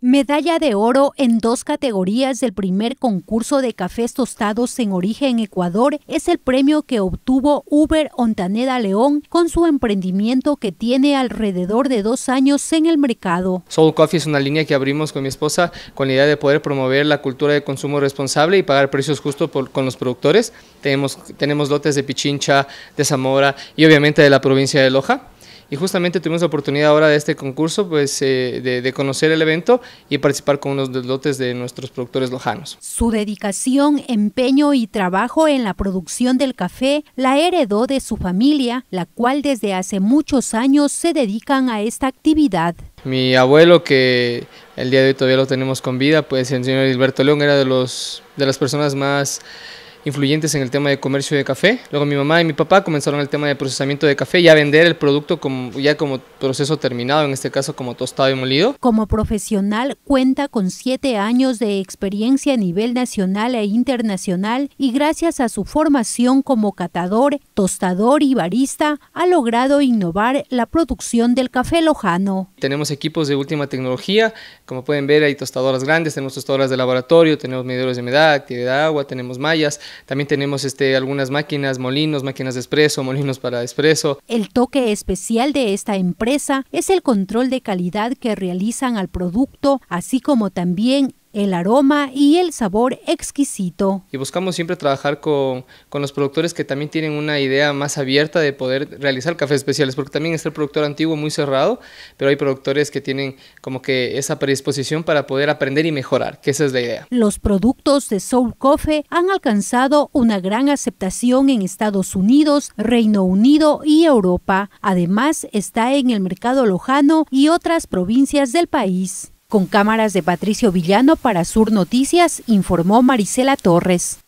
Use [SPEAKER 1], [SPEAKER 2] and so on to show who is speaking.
[SPEAKER 1] Medalla de oro en dos categorías del primer concurso de cafés tostados en origen Ecuador es el premio que obtuvo Uber Ontaneda León con su emprendimiento que tiene alrededor de dos años en el mercado.
[SPEAKER 2] Soul Coffee es una línea que abrimos con mi esposa con la idea de poder promover la cultura de consumo responsable y pagar precios justos con los productores. Tenemos, tenemos lotes de Pichincha, de Zamora y obviamente de la provincia de Loja. Y justamente tuvimos la oportunidad ahora de este concurso, pues eh, de, conocer el evento y participar con unos lotes de nuestros productores lojanos.
[SPEAKER 1] Su dedicación, empeño y trabajo en la producción del café la heredó de su familia, la cual desde hace muchos años se dedican a esta actividad.
[SPEAKER 2] Mi abuelo, que el día de hoy todavía lo tenemos con vida, pues el señor Gilberto León era de, los, de las personas más influyentes en el tema de comercio de café. Luego mi mamá y mi papá comenzaron el tema de procesamiento de café y a vender el producto como, ya como proceso terminado, en este caso como tostado y molido.
[SPEAKER 1] Como profesional cuenta con siete años de experiencia a nivel nacional e internacional y gracias a su formación como catador, tostador y barista ha logrado innovar la producción del café lojano.
[SPEAKER 2] Tenemos equipos de última tecnología, como pueden ver hay tostadoras grandes, tenemos tostadoras de laboratorio, tenemos medidores de humedad, actividad de agua, tenemos mallas, también tenemos este, algunas máquinas, molinos, máquinas de espresso molinos para espresso
[SPEAKER 1] El toque especial de esta empresa es el control de calidad que realizan al producto, así como también el aroma y el sabor exquisito.
[SPEAKER 2] Y buscamos siempre trabajar con, los productores que también tienen una idea más abierta de poder realizar cafés especiales, porque también es el productor antiguo muy cerrado, pero hay productores que tienen como que esa predisposición para poder aprender y mejorar, que esa es la idea.
[SPEAKER 1] Los productos de Soul Coffee han alcanzado una gran aceptación en Estados Unidos, Reino Unido y Europa. Además, está en el mercado lojano y otras provincias del país. Con cámaras de Patricio Villano para Sur Noticias, informó Marisela Torres.